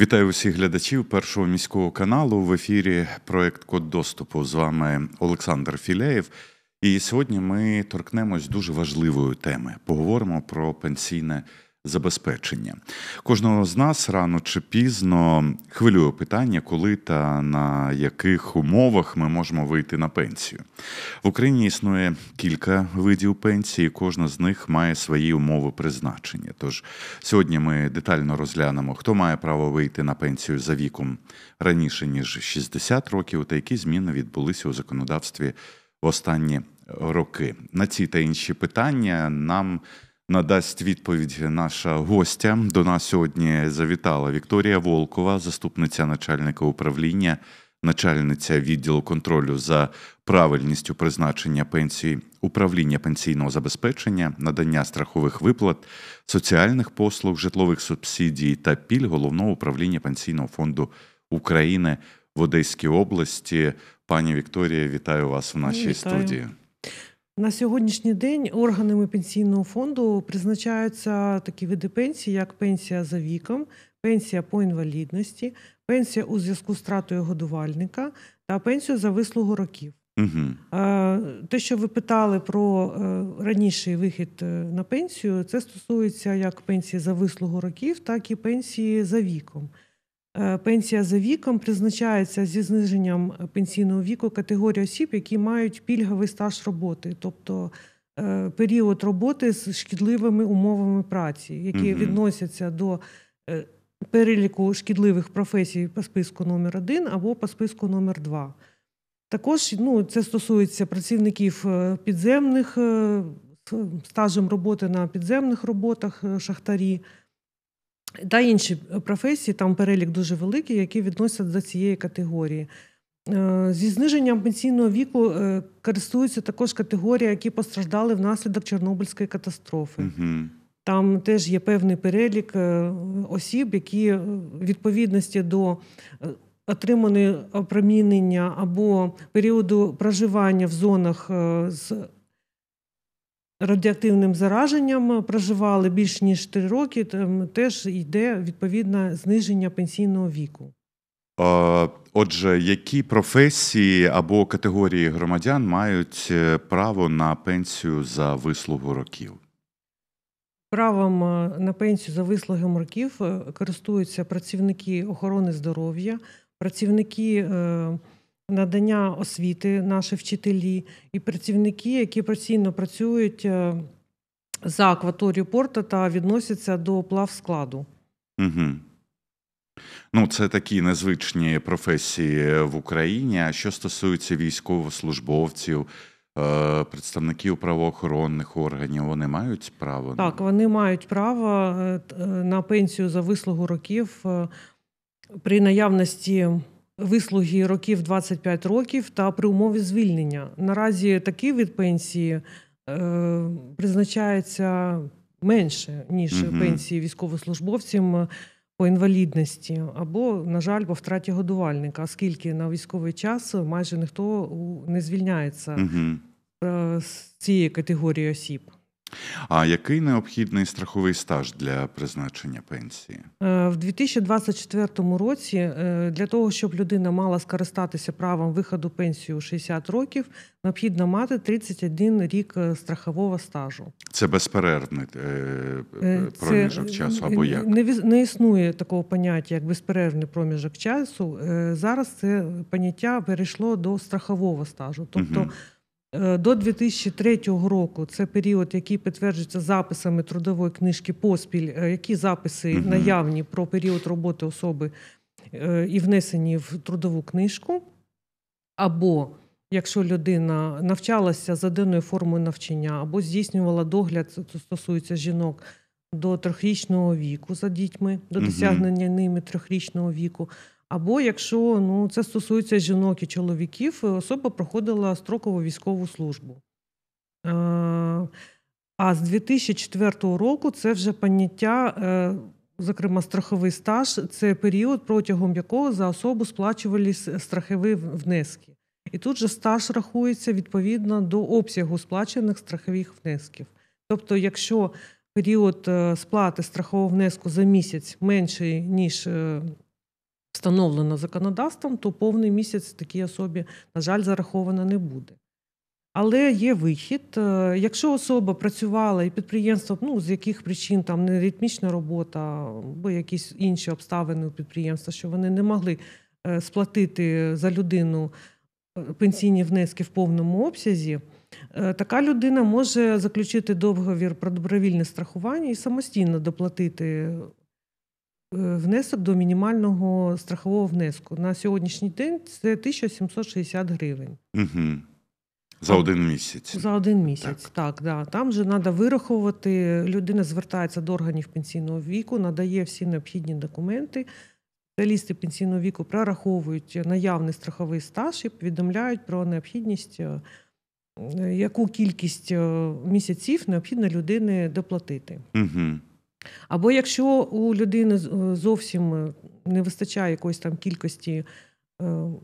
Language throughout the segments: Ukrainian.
Вітаю усіх глядачів першого міського каналу. В ефірі проект Код доступу з вами Олександр Філеєв. І сьогодні ми торкнемось дуже важливої теми. Поговоримо про пенсійне забезпечення. Кожного з нас рано чи пізно хвилює питання, коли та на яких умовах ми можемо вийти на пенсію. В Україні існує кілька видів пенсії, кожна з них має свої умови призначення. Тож сьогодні ми детально розглянемо, хто має право вийти на пенсію за віком раніше ніж 60 років, та які зміни відбулися у законодавстві в останні роки. На ці та інші питання нам надасть відповідь наша гостя. До нас сьогодні завітала Вікторія Волкова, заступниця начальника управління, начальниця відділу контролю за правильністю призначення пенсії, управління пенсійного забезпечення, надання страхових виплат, соціальних послуг, житлових субсидій та піль головного управління пенсійного фонду України в Одеській області. Пані Вікторія, вітаю вас в нашій Вітаю. студії. На сьогоднішній день органами пенсійного фонду призначаються такі види пенсії, як пенсія за віком, пенсія по інвалідності, пенсія у зв'язку з втратою годувальника та пенсія за вислугу років. Угу. Те, що ви питали про е, раніший вихід е, на пенсію, це стосується як пенсії за вислугу років, так і пенсії за віком. Е, пенсія за віком призначається зі зниженням е, пенсійного віку категорії осіб, які мають пільговий стаж роботи, тобто е, період роботи з шкідливими умовами праці, які угу. відносяться до переліку шкідливих професій по списку номер 1 або по списку номер 2 Також ну, це стосується працівників підземних стажем роботи на підземних роботах, шахтарі. Та інші професії, там перелік дуже великий, які відносять до цієї категорії. Е, зі зниженням пенсійного віку е, користуються також категорії, які постраждали внаслідок Чорнобильської катастрофи. Угу. Там теж є певний перелік е, осіб, які в відповідності до отриманої опромінення або періоду проживання в зонах з радіоактивним зараженням е, проживали більш ніж три роки, там теж йде відповідне зниження пенсійного віку. Отже, які професії або категорії громадян мають е, право на пенсію за вислугу років? Правом е, на пенсію за вислугом років користуються працівники охорони здоров'я, працівники надання освіти, наші вчителі і працівники, які постійно працюють е, за акваторію порта та відносяться до плавскладу. Угу. Ну, це такі незвичні професії в Україні. А що стосується військовослужбовців, е, представників правоохоронних органів, вони мають право так. Вони мають право е, на пенсію за вислугу років при наявності вислуги років 25 років та при умові звільнення. Наразі такі від пенсії е, призначається менше ніж угу. пенсії військовослужбовцям е, по інвалідності або, на жаль, по втраті годувальника, оскільки на військовий час майже ніхто не звільняється угу. з цієї категорії осіб. А який необхідний страховий стаж для призначення пенсії е, в 2024 році? Е, для того щоб людина мала скористатися правом виходу пенсії у 60 років, необхідно мати 31 рік е, страхового стажу. Це безперервний проміжок Це часу або як не не існує такого поняття, як безперервний проміжок часу. Зараз це поняття перейшло до страхового стажу, тобто. Угу. Е, до 2003 року це період, який підтверджується записами трудової книжки поспіль, е, які записи угу. наявні про період роботи особи е, і внесені в трудову книжку, або якщо людина навчалася за денною формою навчання, або здійснювала догляд, це стосується жінок, до трьохрічного віку за дітьми, до досягнення ними трьохрічного віку. Або якщо ну це стосується жінок і чоловіків, е, особа проходила строкову військову службу. Е, а з 2004 року це вже поняття, е, зокрема, страховий стаж, це період, протягом якого за особу сплачували страхові внески. І тут же стаж рахується відповідно до обсягу сплачених страхових внесків. Тобто, якщо період сплати страхового внеску за місяць менший, ніж встановлено законодавством, то повний місяць такій особі, на жаль, зараховано не буде. Але є вихід. Е, якщо особа працювала і підприємство, ну з яких причин там не ритмічна робота, або якісь інші обставини у підприємства, що вони не могли е, сплатити за людину е, пенсійні внески в повному обсязі, така людина може заключити договір про добровільне страхування і самостійно доплатити Внесок до мінімального страхового внеску на сьогоднішній день це 1760 гривень. Угу. За один місяць. За один місяць, так. так да. Там вже треба вираховувати. Людина звертається до органів пенсійного віку, надає всі необхідні документи. Спеціалісти пенсійного віку прораховують наявний страховий стаж і повідомляють про необхідність, е, е, яку кількість е, місяців необхідно людини доплатити. Угу. Або якщо у людини е, зовсім е, не вистачає якоїсь там кількості е,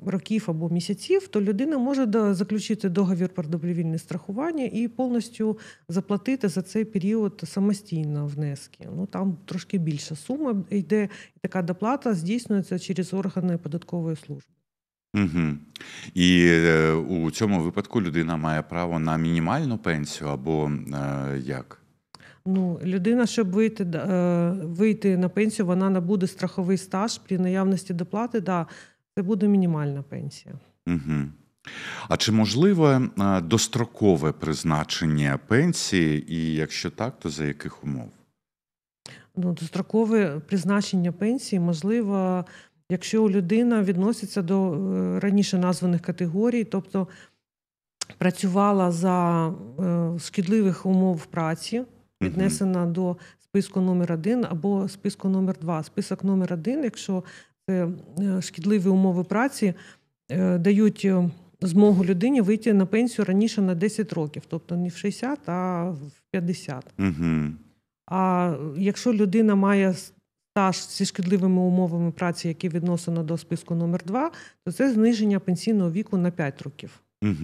років або місяців, то людина може заключити договір про добровільне страхування і повністю заплатити за цей період самостійно внески. Ну там трошки більша сума йде, і така доплата здійснюється через органи податкової служби. Угу. І е, у цьому випадку людина має право на мінімальну пенсію або е, як? Ну, людина, щоб вийти е, вийти на пенсію, вона набуде страховий стаж при наявності доплати, да, це буде мінімальна пенсія. Угу. А чи можливе е, дострокове призначення пенсії, і якщо так, то за яких умов? Ну, Дострокове призначення пенсії можливо, якщо людина відноситься до е, раніше названих категорій, тобто працювала за шкідливих умов праці віднесена до списку номер 1 або списку номер 2 Список номер 1 якщо це е, шкідливі умови праці, е, дають е, змогу людині вийти на пенсію раніше на 10 років, тобто не в 60, а в 50. Угу. А якщо людина має стаж зі шкідливими умовами праці, які відносино до списку номер 2 то це зниження пенсійного віку на 5 років. Угу.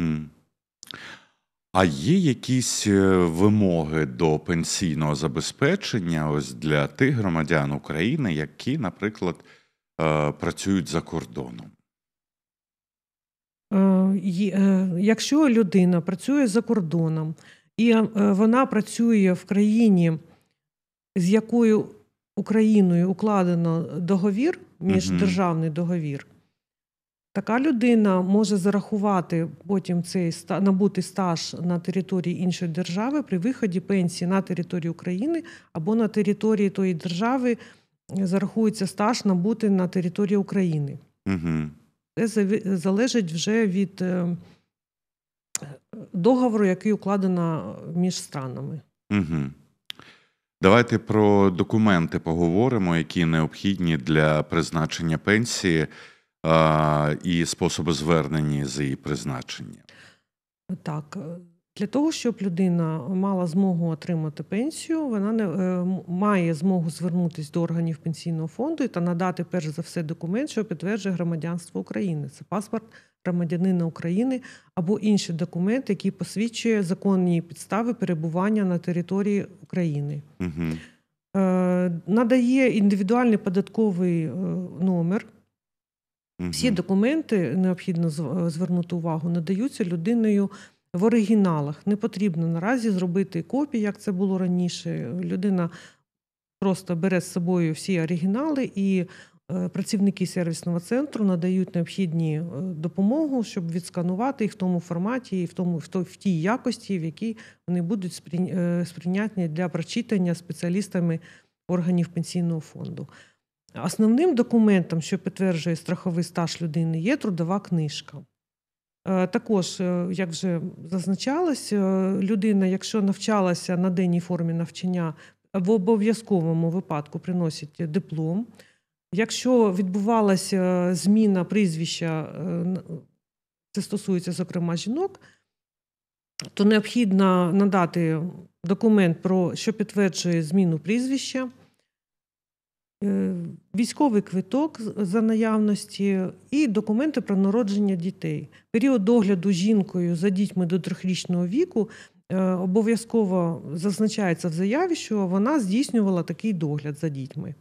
А є якісь е, вимоги до пенсійного забезпечення ось для тих громадян України, які, наприклад, е, працюють за кордоном? Е, якщо людина працює за кордоном і вона працює в країні, з якою Україною укладено договір між державний договір, Така людина може зарахувати потім цей набути стаж на території іншої держави при виході пенсії на територію України або на території тої держави е, зарахується стаж набути на території України. Угу. Це залежить вже від е, договору, який укладено між странами. Угу. Давайте про документи поговоримо, які необхідні для призначення пенсії і способи звернення за її призначення. Так. Е, для того, щоб людина мала змогу отримати пенсію, вона не е, має змогу звернутися до органів пенсійного фонду та надати перш за все документ, що підтверджує громадянство України. Це паспорт громадянина України або інший документ, який посвідчує законні підстави перебування на території України. Угу. Надає індивідуальний податковий номер. Всі документи необхідно е, звернути увагу, надаються людиною в оригіналах. Не потрібно наразі зробити копії, як це було раніше. Людина просто бере з собою всі оригінали, і е, працівники сервісного центру надають необхідні е, допомогу, щоб відсканувати їх в тому форматі і в тому в тій якості, в якій вони будуть сприйнятні для прочитання спеціалістами органів пенсійного фонду. Основним документом, що підтверджує страховий стаж людини, є трудова книжка. Е, також, е, як вже зазначалось, е, людина, якщо навчалася на денній формі навчання, в обов'язковому випадку приносить диплом. Якщо відбувалася зміна прізвища, це стосується, зокрема, жінок, то необхідно надати документ, про що підтверджує зміну прізвища. Е, військовий квиток за наявності і документи про народження дітей. Період догляду жінкою за дітьми до трьохрічного віку е, обов'язково зазначається в заяві, що вона здійснювала такий догляд за дітьми.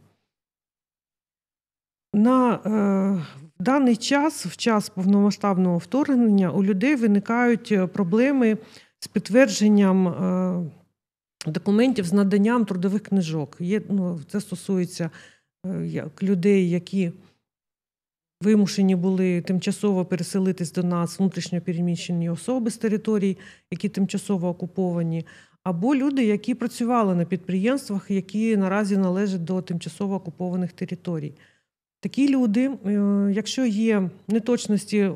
На е, даний час, в час повномасштабного вторгнення, у людей виникають е, проблеми з підтвердженням. Е, документів з наданням трудових книжок. Є, ну, Це стосується е, як людей, які вимушені були тимчасово переселитись до нас внутрішньо переміщені особи з територій, які тимчасово окуповані. Або люди, які працювали на підприємствах, які наразі належать до тимчасово окупованих територій. Такі люди, е, якщо є неточності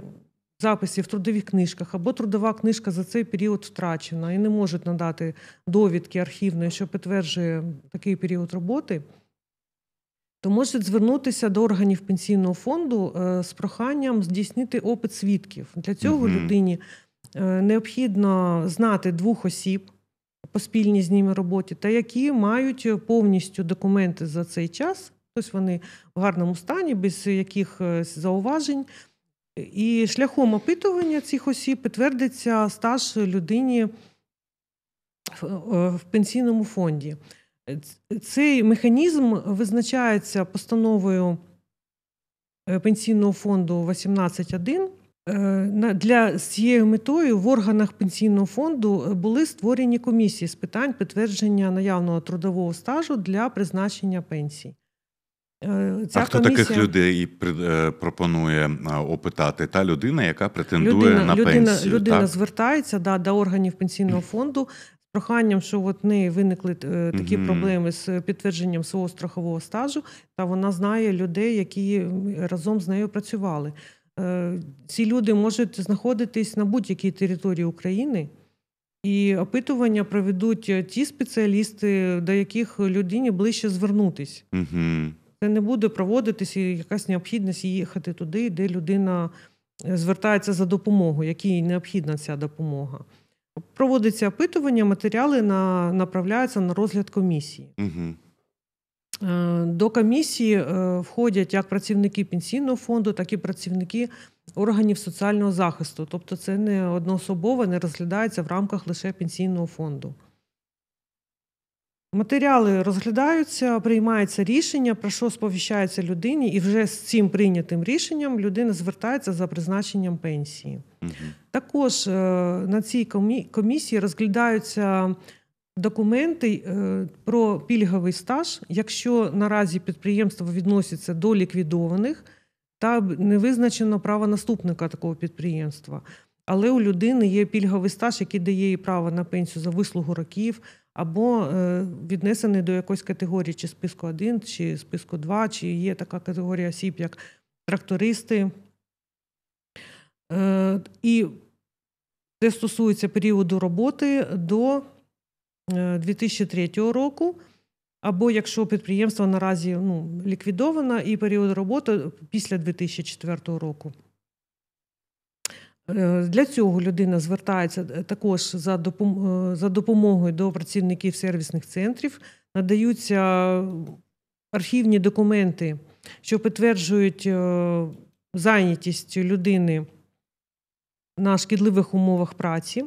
записі в трудових книжках або трудова книжка за цей період втрачена і не можуть надати довідки архівної, що підтверджує такий період роботи, то можуть звернутися до органів пенсійного фонду е, з проханням здійснити опит свідків. Для цього mm людині е, необхідно знати двох осіб по спільній з ними роботі, та які мають повністю документи за цей час. Тобто вони в гарному стані, без якихось е, зауважень. І шляхом опитування цих осіб підтвердиться стаж людині в е, пенсійному фонді. Цей механізм визначається постановою е, пенсійного фонду 18.1. Е, для з цією метою в органах пенсійного фонду були створені комісії з питань підтвердження наявного трудового стажу для призначення пенсій. Е, ця а хто комісія... таких людей е, пропонує опитати? Та людина, яка претендує людина, на людина, пенсію. Людина так? звертається да, до органів пенсійного фонду з проханням, що от в неї виникли е, такі mm-hmm. проблеми з підтвердженням свого страхового стажу, та вона знає людей, які разом з нею працювали. Ці люди можуть знаходитись на будь-якій території України. І опитування проведуть ті спеціалісти, до яких людині ближче звернутись. Угу не буде проводитися якась необхідність їхати туди, де людина е, звертається за допомогою, якій необхідна ця допомога. Проводиться опитування, матеріали на, направляються на розгляд комісії. Угу. До комісії е, входять як працівники пенсійного фонду, так і працівники органів соціального захисту. Тобто, це не одноособово не розглядається в рамках лише пенсійного фонду. Матеріали розглядаються, приймається рішення, про що сповіщається людині, і вже з цим прийнятим рішенням людина звертається за призначенням пенсії. Угу. Також е, на цій комісії розглядаються документи е, про пільговий стаж, якщо наразі підприємство відноситься до ліквідованих та не визначено право наступника такого підприємства. Але у людини є пільговий стаж, який дає їй право на пенсію за вислугу років або е, віднесений до якоїсь категорії, чи списку 1, чи списку 2, чи є така категорія осіб, як трактористи. Е, і це стосується періоду роботи до 2003 е, року. Або якщо підприємство наразі ну, ліквідовано і період роботи після 2004 року. Е, для цього людина звертається е, також за е, за допомогою до працівників сервісних центрів, надаються архівні документи, що підтверджують зайнятість людини на шкідливих умовах праці.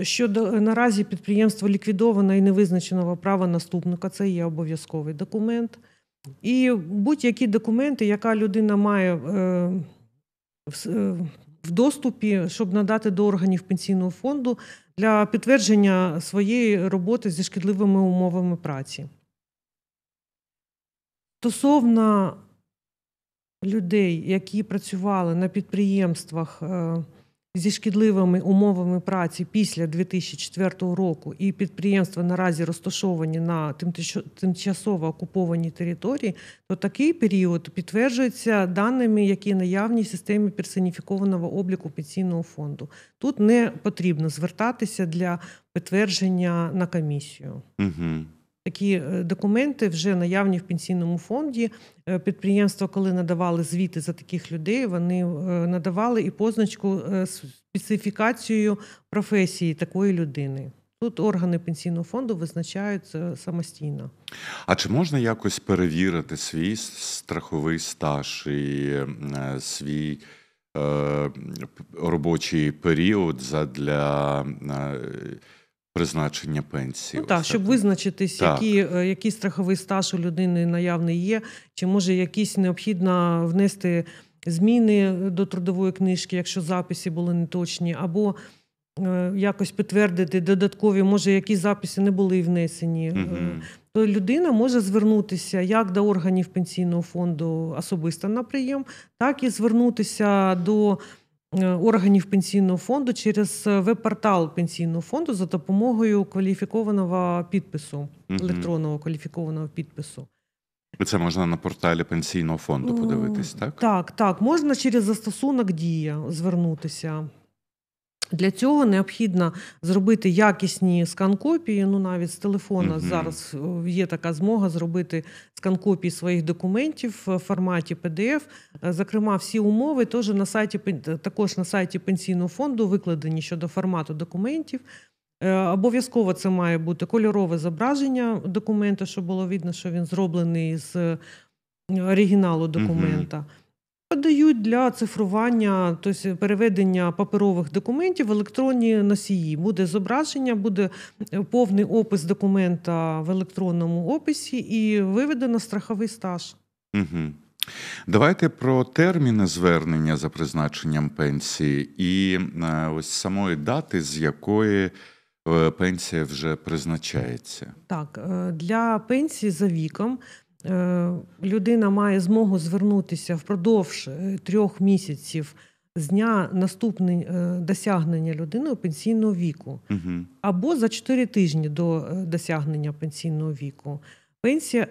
Щодо наразі підприємство ліквідовано і невизначеного права наступника, це є обов'язковий документ. І будь-які документи, яка людина має Е, в доступі, щоб надати до органів пенсійного фонду для підтвердження своєї роботи зі шкідливими умовами праці. Стосовно людей, які працювали на підприємствах е, зі шкідливими умовами праці після 2004 року, і підприємства наразі розташовані на тимчасово окупованій території, то такий період підтверджується даними, які наявні в системі персоніфікованого обліку пенсійного фонду. Тут не потрібно звертатися для підтвердження на комісію. Угу такі е, документи вже наявні в пенсійному фонді. Е, підприємства, коли надавали звіти за таких людей, вони е, надавали і позначку специфікацією професії такої людини. Тут органи пенсійного фонду визначають самостійно. А чи можна якось перевірити свій страховий стаж і свій е, робочий період задля? Е, призначення пенсії. Ну, так, щоб визначитись, так. який е, який страховий стаж у людини наявний є, чи може якісь необхідно внести зміни е, до трудової книжки, якщо записи були неточні, або е, якось підтвердити додаткові, може, які записи не були внесені. Угу. То людина може звернутися як до органів пенсійного фонду особисто на прийом, так і звернутися до. Е, органів пенсійного фонду через е, веб-портал пенсійного фонду за допомогою кваліфікованого підпису, електронного кваліфікованого підпису. Це можна на порталі пенсійного фонду е, подивитись, так? Так, так. Можна через застосунок Дія звернутися. Для цього необхідно зробити якісні скан-копії. Ну навіть з телефона mm зараз е, є така змога зробити скан-копії своїх документів в форматі PDF. Е, зокрема, всі умови теж на сайті е, також на сайті пенсійного фонду викладені щодо формату документів. Обов'язково це має бути кольорове зображення документа, щоб було видно, що він зроблений з оригіналу документа. mm Дають для цифрування, тобто переведення паперових документів в електронні носії. Буде зображення, буде е, повний опис документа в електронному описі і виведено страховий стаж. Угу. Давайте про терміни звернення за призначенням пенсії і е, ось самої дати, з якої. Пенсія вже призначається так для пенсії за віком Е, людина має змогу звернутися впродовж е, трьох місяців з дня наступного е, досягнення людиною пенсійного віку, або за чотири тижні до досягнення пенсійного віку. Пенсія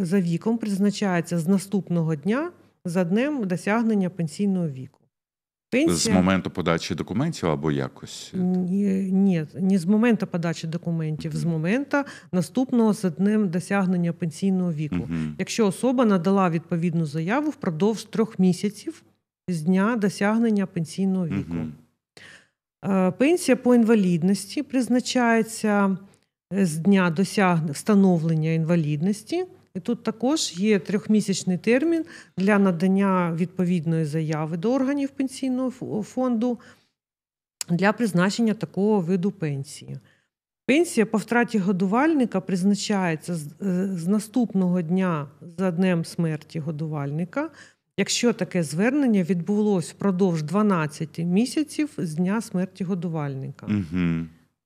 за віком призначається з наступного дня за днем досягнення пенсійного віку. Пенсія... З моменту подачі документів або якось? Ні, ні, не з моменту подачі документів, mm-hmm. з моменту наступного за днем досягнення пенсійного віку. Mm-hmm. Якщо особа надала відповідну заяву впродовж трьох місяців з дня досягнення пенсійного віку. Mm-hmm. Пенсія по інвалідності призначається е, з дня досягнення встановлення інвалідності. І тут також є трьохмісячний термін для надання відповідної заяви до органів пенсійного фонду для призначення такого виду пенсії. Пенсія по втраті годувальника призначається з наступного дня за днем смерті годувальника, якщо таке звернення відбулося впродовж 12 місяців з дня смерті годувальника. Угу.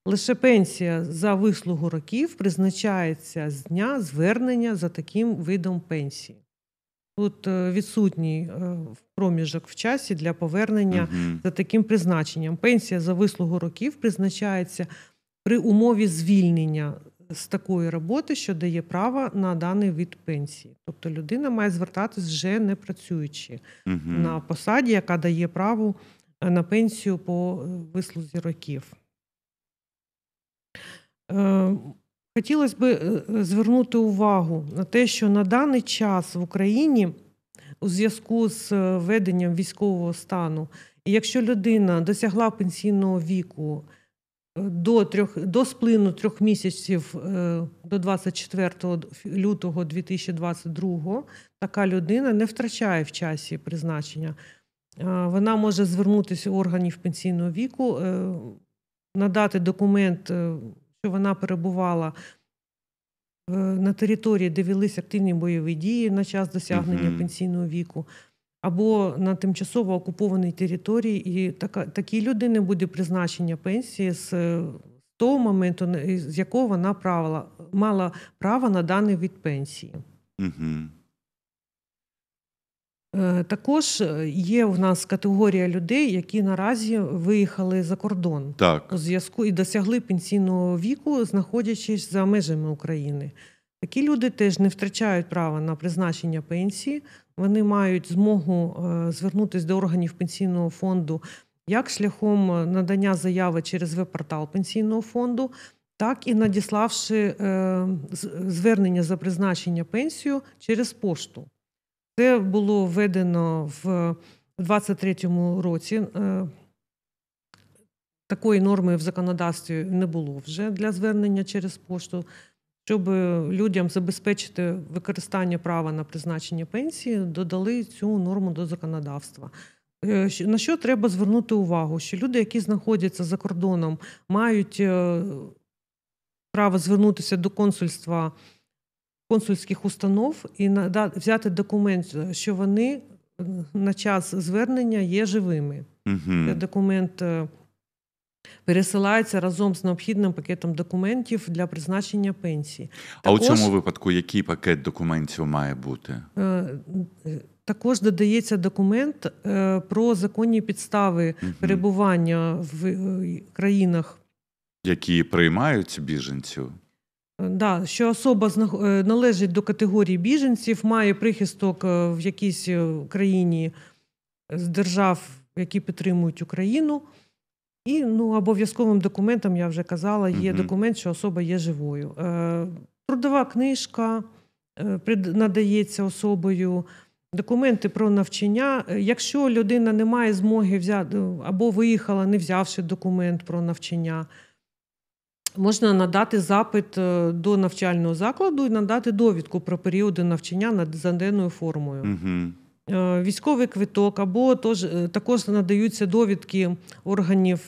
Лише пенсія за вислугу років призначається з дня звернення за таким видом пенсії. Тут е, відсутній е, проміжок в часі для повернення угу. за таким призначенням. Пенсія за вислугу років призначається при умові звільнення з такої роботи, що дає право на даний вид пенсії. Тобто людина має звертатись вже не працюючи угу. на посаді, яка дає право е, на пенсію по вислузі років. Е, Хотілося б е, е, звернути увагу на те, що на даний час в Україні у зв'язку з введенням військового стану, якщо людина досягла пенсійного віку до трьох до сплину трьох місяців до 24 лютого 2022, така людина не втрачає в часі призначення. Вона може звернутися органів пенсійного віку, надати документ що вона перебувала е, на території, де велися активні бойові дії на час досягнення mm пенсійного віку, або на тимчасово окупованій території, і така, такій людині буде призначення пенсії з е, того моменту, з якого вона правила, мала право на даний від пенсії. Угу. Е, також е, є в нас категорія людей, які наразі виїхали за кордон так. у зв'язку і досягли пенсійного віку, знаходячись за межами України. Такі люди теж не втрачають права на призначення пенсії. Вони мають змогу е, звернутися до органів пенсійного фонду як шляхом надання заяви через веб-портал пенсійного фонду, так і надіславши звернення за призначення пенсію через пошту. Це було введено в 23 році. Е, такої норми в законодавстві не було вже для звернення через пошту, щоб людям забезпечити використання права на призначення пенсії, додали цю норму до законодавства. Е, на що треба звернути увагу? Що люди, які знаходяться за кордоном, мають е, право звернутися до консульства консульських установ і взяти документ, що вони е, на час звернення є живими. Угу. Документ е, пересилається разом з необхідним пакетом документів для призначення пенсії. А у цьому випадку який пакет документів має бути? Е, також додається документ про законні підстави угу. перебування в країнах, які приймають біженців. Да, що особа е, належить до категорії біженців, має прихисток е, в якійсь е, країні з держав, які підтримують Україну. І ну, обов'язковим документом, я вже казала, є mm документ, що особа є живою. Трудова книжка надається особою, документи про навчання. Якщо людина не має змоги взяти або виїхала, не взявши документ про навчання. Можна надати запит е, до навчального закладу і надати довідку про періоди навчання над денною формою. Угу. Військовий квиток або тож, е, також надаються довідки органів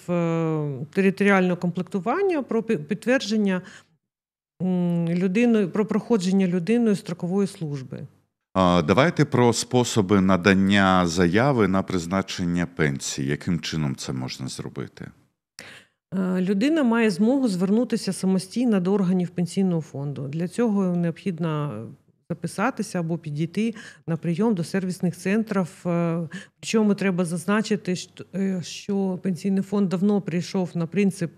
територіального комплектування про підтвердження людиною про проходження людиною строкової служби. Давайте про способи надання заяви на призначення пенсії. Яким чином це можна зробити? Е, людина має змогу звернутися самостійно до органів пенсійного фонду. Для цього необхідно записатися або підійти на прийом до сервісних центрів. Причому е, треба зазначити, е, що пенсійний фонд давно прийшов на принцип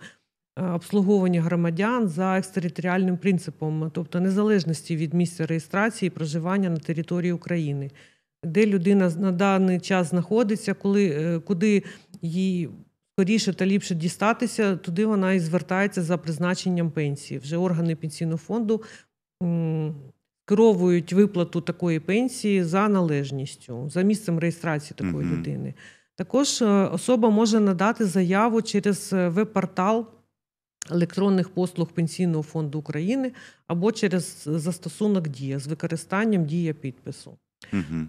обслуговування громадян за екстериторіальним принципом, тобто незалежності від місця реєстрації і проживання на території України, де людина на даний час знаходиться, коли куди її скоріше та ліпше дістатися, туди вона і звертається за призначенням пенсії. Вже органи пенсійного фонду керовують виплату такої пенсії за належністю, за місцем реєстрації такої mm-hmm. людини. Також е, особа може надати заяву через е, веб-портал електронних послуг Пенсійного фонду України або через застосунок Дія з використанням дія підпису. Угу.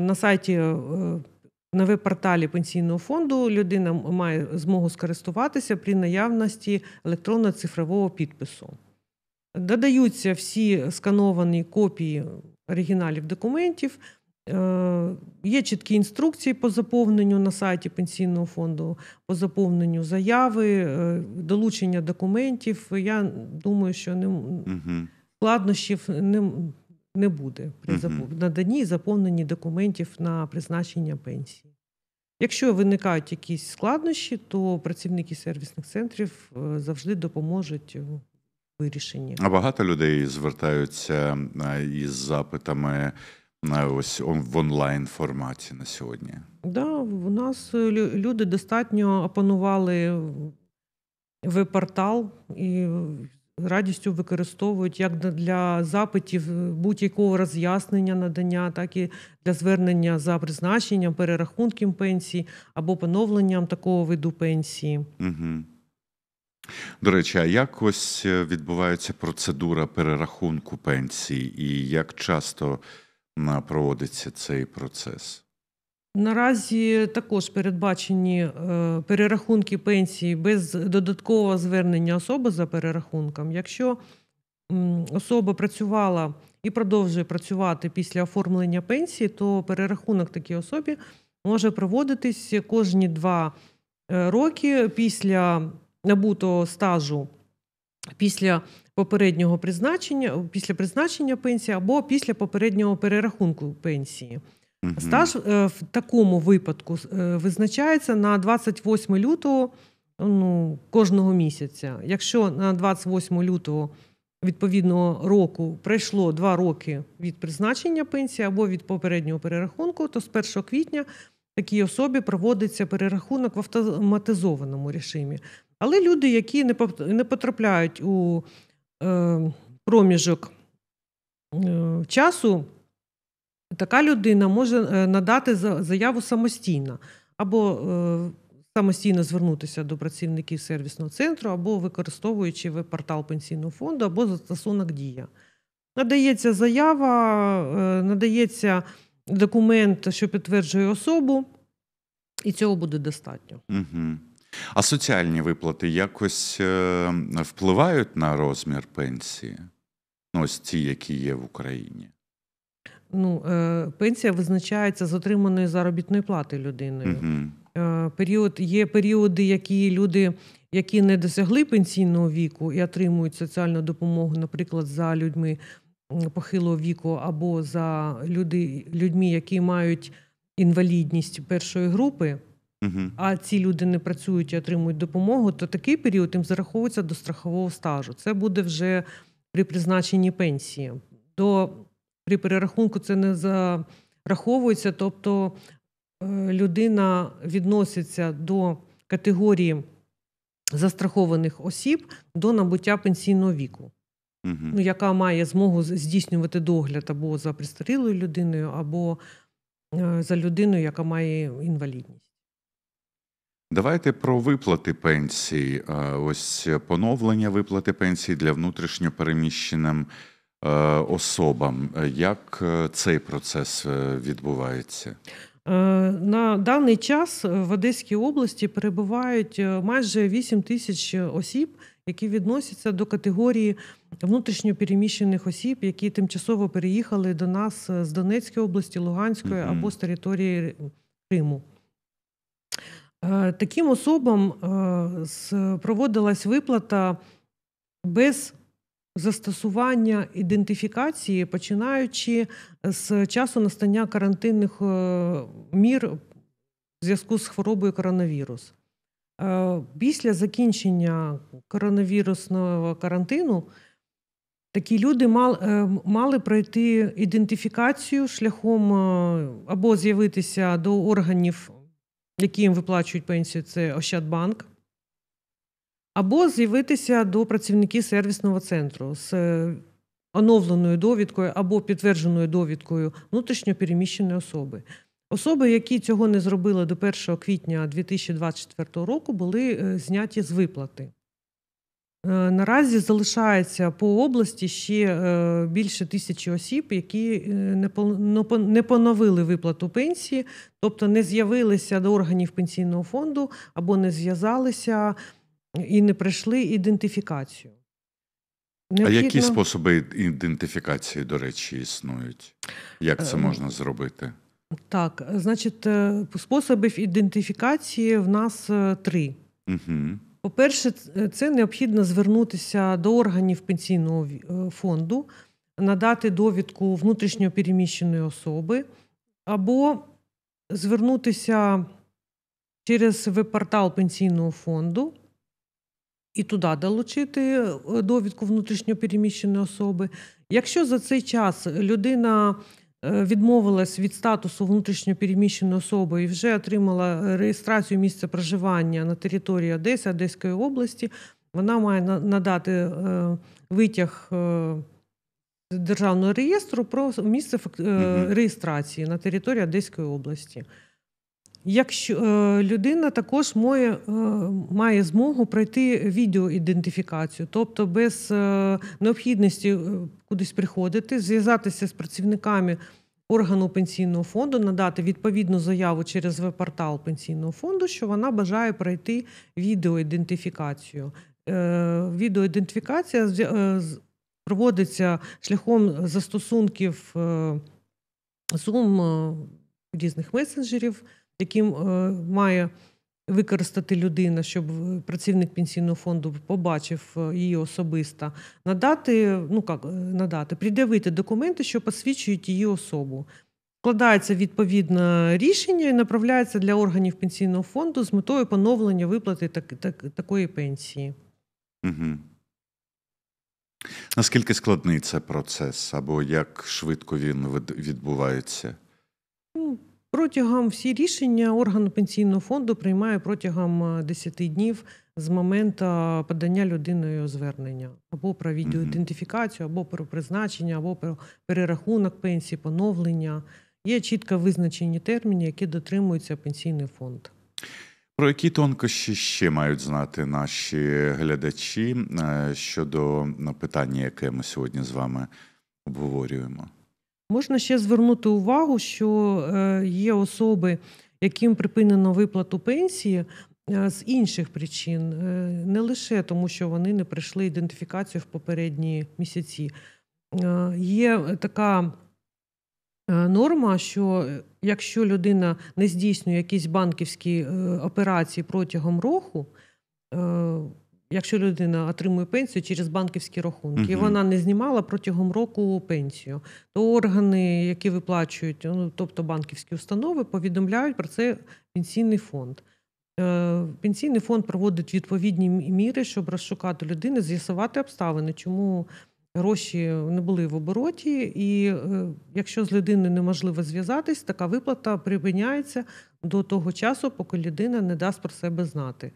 На сайті на веб-порталі пенсійного фонду людина має змогу скористуватися при наявності електронно-цифрового підпису. Додаються всі скановані копії оригіналів документів. Е, є чіткі інструкції по заповненню на сайті пенсійного фонду, по заповненню заяви, е, долучення документів. Я думаю, що не складнощів не не буде при uh наданні і заповненні документів на призначення пенсії. Якщо виникають якісь складнощі, то працівники сервісних центрів е, завжди допоможуть у вирішенні. А багато людей звертаються е, із запитами е, ось в онлайн форматі на сьогодні. да, у нас люди достатньо опанували веб портал і радістю використовують як для запитів е, будь-якого роз'яснення надання, так і для звернення за призначенням, перерахунком пенсії або поновленням такого виду пенсії. Угу. До речі, а як ось е, відбувається процедура перерахунку пенсії, і як часто проводиться цей процес? Наразі також передбачені е, перерахунки пенсії без додаткового звернення особи за перерахунком. Якщо особа працювала і продовжує працювати після оформлення пенсії, то перерахунок такій особі може проводитись кожні два е, роки після набутого стажу. Після попереднього призначення, після призначення пенсії або після попереднього перерахунку пенсії. Угу. Стаж э, в такому випадку э, визначається на 28 лютого ну, кожного місяця. Якщо на 28 лютого відповідного року пройшло 2 роки від призначення пенсії або від попереднього перерахунку, то з 1 квітня такій особі проводиться перерахунок в автоматизованому режимі. Але люди, які не потрапляють у е, проміжок е, часу така людина може е, надати заяву самостійно або е, самостійно звернутися до працівників сервісного центру, або використовуючи веб-портал пенсійного фонду, або застосунок Дія. Надається заява, е, надається документ, що підтверджує особу, і цього буде достатньо. Угу. А соціальні виплати якось впливають на розмір пенсії? Ну, Ось ті, які є в Україні ну, е, пенсія визначається з отриманої заробітної плати людиною. Угу. Період є періоди, які люди, які не досягли пенсійного віку і отримують соціальну допомогу, наприклад, за людьми похилого віку або за люди, людьми, які мають інвалідність першої групи. Uh-huh. А ці люди не працюють і отримують допомогу, то такий період їм зараховується до страхового стажу. Це буде вже при призначенні пенсії. До при перерахунку це не зараховується. Тобто е, людина відноситься до категорії застрахованих осіб до набуття пенсійного віку, угу. яка має змогу здійснювати догляд або за пристарілою людиною, або е, за людиною, яка має інвалідність. Давайте про виплати пенсій. Е, ось поновлення виплати пенсій для внутрішньо Е, особам. Як е, цей процес е, відбувається? На даний час в Одеській області перебувають майже 8 тисяч осіб, які відносяться до категорії внутрішньопереміщених осіб, які тимчасово переїхали до нас з Донецької області, Луганської або з території Криму. Таким особам проводилась виплата без застосування ідентифікації, починаючи з часу настання карантинних е, мір в зв'язку з хворобою коронавірус. Е, після закінчення коронавірусного карантину такі люди е, мали пройти ідентифікацію шляхом або з'явитися до органів, які їм виплачують пенсію, це Ощадбанк, або з'явитися до працівників сервісного центру з е, оновленою довідкою або підтвердженою довідкою внутрішньопереміщеної особи. Особи, які цього не зробили до 1 квітня 2024 року, були е, зняті з виплати. Е, наразі залишається по області ще більше тисячі осіб, які не поновили виплату пенсії, тобто не з'явилися до органів пенсійного фонду або не зв'язалися і не пройшли ідентифікацію. Необхідно... А які способи ідентифікації, до речі, існують? Як це е, можна зробити? Так, значить, е, способів ідентифікації в нас е, три. Угу. По-перше, це необхідно звернутися до органів пенсійного фонду, надати довідку внутрішньо переміщеної особи, або звернутися через веб-портал пенсійного фонду і туди долучити е, довідку внутрішньопереміщеної особи. Якщо за цей час людина е, відмовилась від статусу внутрішньопереміщеної особи і вже отримала реєстрацію місця проживання на території Одеси, Одеської області, вона має надати е, витяг. Державного реєстру про місце реєстрації на території Одеської області. Якщо е, людина також має е, має змогу пройти відеоідентифікацію, тобто без е, необхідності кудись приходити, зв'язатися з працівниками органу пенсійного фонду, надати відповідну заяву через веб-портал пенсійного фонду, що вона бажає пройти відеоідентифікацію. Відеоідентифікація проводиться шляхом застосунків Zoom, різних месенджерів які е, має використати людина, щоб е, працівник пенсійного фонду побачив е, її особисто, надати, ну як надати, пред'явити документи, що посвідчують її особу. Складається відповідне рішення і направляється для органів пенсійного фонду з метою поновлення виплати так, так, такої пенсії. Угу. Наскільки складний це процес, або як швидко він відбувається? Ну, Протягом всі рішення органу пенсійного фонду приймає протягом 10 е, днів з моменту подання людиною звернення або про відеоідентифікацію, або про призначення, або про перерахунок пенсії, поновлення. Є чітко визначені терміни, які дотримується пенсійний фонд. Про які тонкощі ще мають знати наші глядачі е, щодо ну, питання, яке ми сьогодні з вами обговорюємо? Можна ще звернути увагу, що е, є особи, яким припинено виплату пенсії е, з інших причин, е, не лише тому, що вони не пройшли ідентифікацію в попередні місяці. Є така норма, що якщо людина не здійснює якісь банківські операції протягом року, Якщо людина отримує пенсію через банківські рахунки, uh-huh. і вона не знімала протягом року пенсію, то органи, які виплачують, ну тобто банківські установи, повідомляють про це пенсійний фонд. Е, пенсійний фонд проводить відповідні міри, щоб розшукати людини, з'ясувати обставини, чому гроші не були в обороті, і е, якщо з людиною неможливо зв'язатись, така виплата припиняється до того часу, поки людина не дасть про себе знати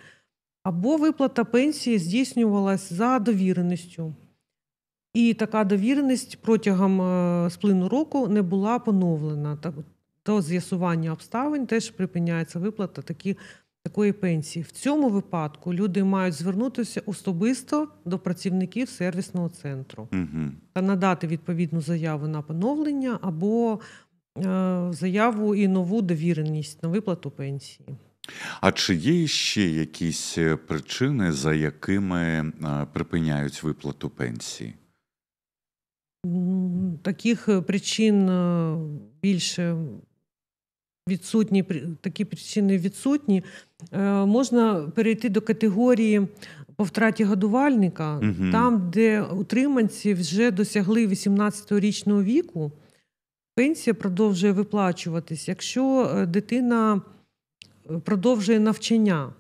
або виплата пенсії здійснювалась за довіреністю. І така довіреність протягом е, сплину року не була поновлена. Так До з'ясування обставин теж припиняється виплата такі, такої пенсії. В цьому випадку люди мають звернутися особисто до працівників сервісного центру угу. та надати відповідну заяву на поновлення або е, заяву і нову довіреність на виплату пенсії. А чи є ще якісь е, причини, за якими е, припиняють виплату пенсії? Таких е, причин більше відсутні, такі причини відсутні. Можна перейти до категорії по втраті годувальника, угу. там, де утриманці вже досягли 18-річного віку, пенсія продовжує виплачуватись. Якщо дитина продовжує навчання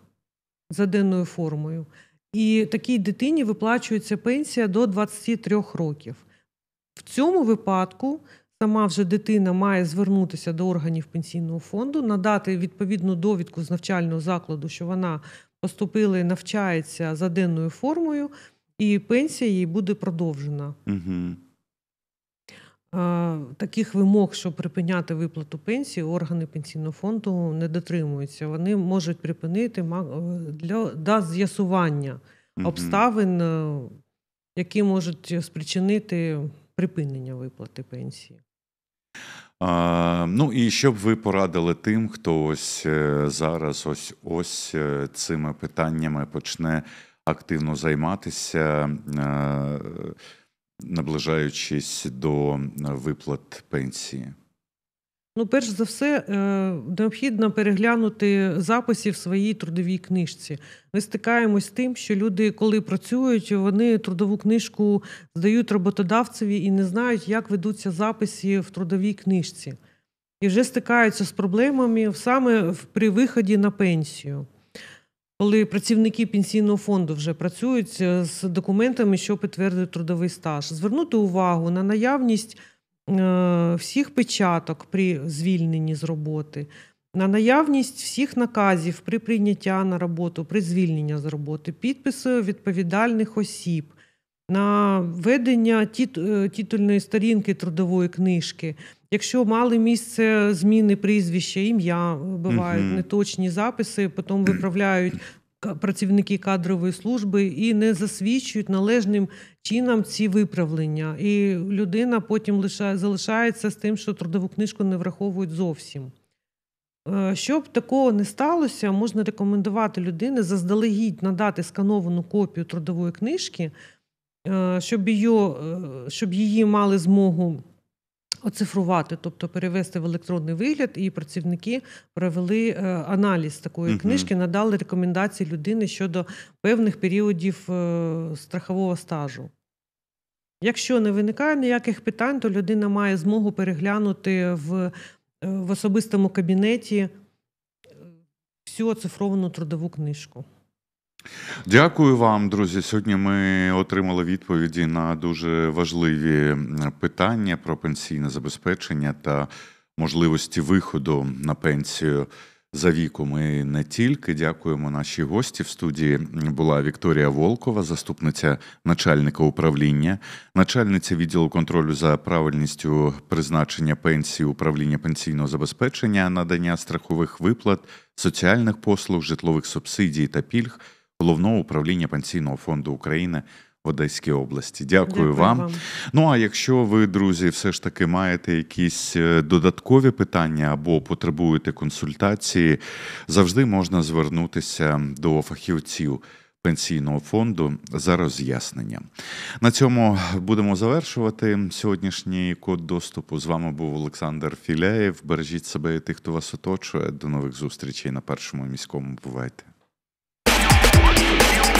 за денною формою. І такій дитині виплачується пенсія до 23 років. В цьому випадку сама вже дитина має звернутися до органів пенсійного фонду, надати відповідну довідку з навчального закладу, що вона поступила і навчається за денною формою, і пенсія їй буде продовжена. Угу. Е, таких вимог, щоб припиняти виплату пенсії, органи пенсійного фонду не дотримуються. Вони можуть припинити е, для, для з'ясування обставин, е, які можуть спричинити припинення виплати пенсії. А, Ну і що б ви порадили тим, хто ось зараз ось ось цими питаннями почне активно займатися. А, наближаючись до е, виплат пенсії? Ну, перш за все, е, необхідно переглянути записи в своїй трудовій книжці. Ми стикаємось з тим, що люди, коли працюють, вони трудову книжку здають роботодавцеві і не знають, як ведуться записи в трудовій книжці, і вже стикаються з проблемами саме при виході на пенсію коли працівники пенсійного фонду вже працюють е, з документами, що підтвердить трудовий стаж, звернути увагу на наявність е, всіх печаток при звільненні з роботи. На наявність всіх наказів при прийняття на роботу, при звільнення з роботи, підписи відповідальних осіб, на ведення титульної е, сторінки трудової книжки, Якщо мали місце зміни прізвища, ім'я бувають mm неточні записи, потім виправляють. Працівники кадрової служби і не засвідчують належним чином ці виправлення, і людина потім лише залишається з тим, що трудову книжку не враховують зовсім. Е, щоб такого не сталося, можна рекомендувати людині заздалегідь надати скановану копію трудової книжки, е, щоб її, е, щоб її мали змогу оцифрувати, тобто перевести в електронний вигляд, і працівники провели е, аналіз такої uh-huh. книжки, надали рекомендації людини щодо певних періодів е, страхового стажу. Якщо не виникає ніяких питань, то людина має змогу переглянути в, е, в особистому кабінеті всю оцифровану трудову книжку. Дякую вам, друзі. Сьогодні ми отримали відповіді на дуже важливі питання про пенсійне забезпечення та можливості виходу на пенсію за віком. І не тільки дякуємо нашій гості. В студії була Вікторія Волкова, заступниця начальника управління, начальниця відділу контролю за правильністю призначення пенсії управління пенсійного забезпечення, надання страхових виплат, соціальних послуг, житлових субсидій та пільг головного управління пенсійного фонду України. В Одеській області. Дякую, Дякую вам. вам. Ну а якщо ви, друзі, все ж таки маєте якісь е, додаткові питання або потребуєте консультації, завжди можна звернутися до фахівців пенсійного фонду за роз'ясненням. На цьому будемо завершувати сьогоднішній код доступу. З вами був Олександр Філяєв. Бережіть себе і тих, хто вас оточує. До нових зустрічей на першому міському. Бувайте. One, two, three.